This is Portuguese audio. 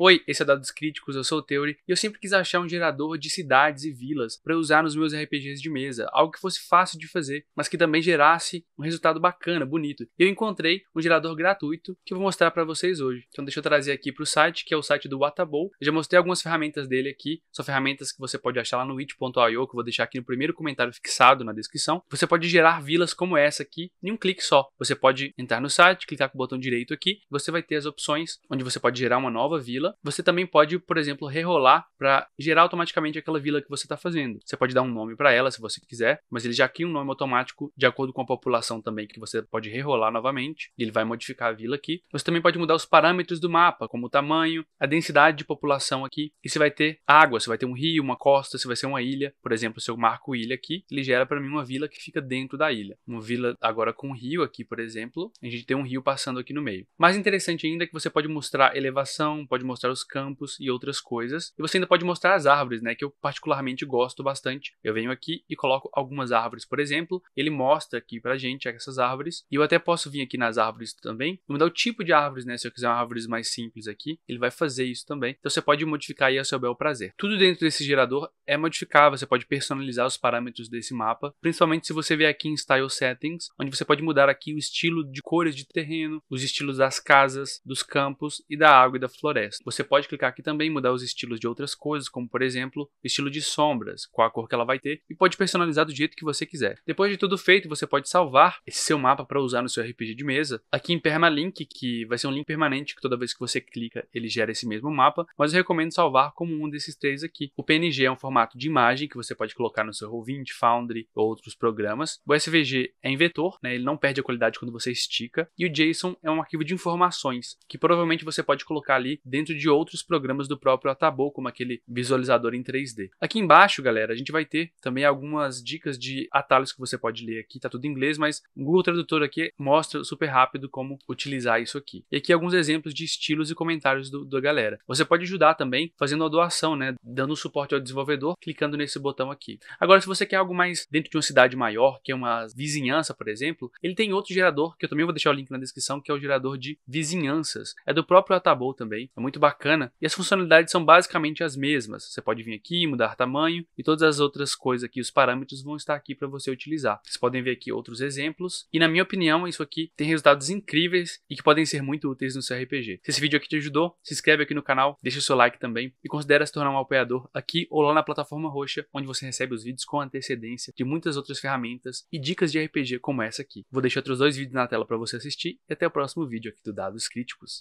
Oi, esse é Dados Críticos, eu sou o Theory, e eu sempre quis achar um gerador de cidades e vilas para usar nos meus RPGs de mesa, algo que fosse fácil de fazer, mas que também gerasse um resultado bacana, bonito. E eu encontrei um gerador gratuito que eu vou mostrar para vocês hoje. Então deixa eu trazer aqui para o site, que é o site do Watabol. Eu já mostrei algumas ferramentas dele aqui, são ferramentas que você pode achar lá no it.io, que eu vou deixar aqui no primeiro comentário fixado na descrição. Você pode gerar vilas como essa aqui em um clique só. Você pode entrar no site, clicar com o botão direito aqui, você vai ter as opções onde você pode gerar uma nova vila vila, você também pode, por exemplo, rerolar para gerar automaticamente aquela vila que você está fazendo. Você pode dar um nome para ela se você quiser, mas ele já cria um nome automático de acordo com a população também que você pode rerolar novamente. Ele vai modificar a vila aqui. Você também pode mudar os parâmetros do mapa, como o tamanho, a densidade de população aqui. E você vai ter água, você vai ter um rio, uma costa, se vai ser uma ilha. Por exemplo, se eu marco ilha aqui, ele gera para mim uma vila que fica dentro da ilha. Uma vila agora com um rio aqui, por exemplo. A gente tem um rio passando aqui no meio. Mais interessante ainda é que você pode mostrar elevação, pode mostrar mostrar os campos e outras coisas. E você ainda pode mostrar as árvores, né, que eu particularmente gosto bastante. Eu venho aqui e coloco algumas árvores, por exemplo, ele mostra aqui pra gente essas árvores. E eu até posso vir aqui nas árvores também e mudar o tipo de árvores, né, se eu quiser árvores mais simples aqui, ele vai fazer isso também. Então você pode modificar aí ao seu bel prazer. Tudo dentro desse gerador é modificável, você pode personalizar os parâmetros desse mapa, principalmente se você vier aqui em Style Settings, onde você pode mudar aqui o estilo de cores de terreno, os estilos das casas, dos campos e da água e da floresta. Você pode clicar aqui também e mudar os estilos de outras coisas, como por exemplo, o estilo de sombras, qual a cor que ela vai ter, e pode personalizar do jeito que você quiser. Depois de tudo feito, você pode salvar esse seu mapa para usar no seu RPG de mesa, aqui em Permalink, que vai ser um link permanente que toda vez que você clica, ele gera esse mesmo mapa, mas eu recomendo salvar como um desses três aqui. O PNG é um formato de imagem que você pode colocar no seu Roll20, Foundry ou outros programas. O SVG é em vetor, né? ele não perde a qualidade quando você estica, e o JSON é um arquivo de informações que provavelmente você pode colocar ali dentro de de outros programas do próprio Atabo, como aquele visualizador em 3D. Aqui embaixo, galera, a gente vai ter também algumas dicas de atalhos que você pode ler aqui, tá tudo em inglês, mas o Google Tradutor aqui mostra super rápido como utilizar isso aqui. E aqui alguns exemplos de estilos e comentários do, da galera. Você pode ajudar também fazendo a doação, né, dando suporte ao desenvolvedor, clicando nesse botão aqui. Agora, se você quer algo mais dentro de uma cidade maior, que é uma vizinhança, por exemplo, ele tem outro gerador, que eu também vou deixar o link na descrição, que é o gerador de vizinhanças. É do próprio Atabou também, é muito muito bacana. E as funcionalidades são basicamente as mesmas. Você pode vir aqui, mudar tamanho e todas as outras coisas aqui, os parâmetros vão estar aqui para você utilizar. Vocês podem ver aqui outros exemplos. E na minha opinião, isso aqui tem resultados incríveis e que podem ser muito úteis no seu RPG. Se esse vídeo aqui te ajudou, se inscreve aqui no canal, deixa o seu like também e considere se tornar um apoiador aqui ou lá na plataforma roxa, onde você recebe os vídeos com antecedência de muitas outras ferramentas e dicas de RPG como essa aqui. Vou deixar outros dois vídeos na tela para você assistir e até o próximo vídeo aqui do Dados Críticos.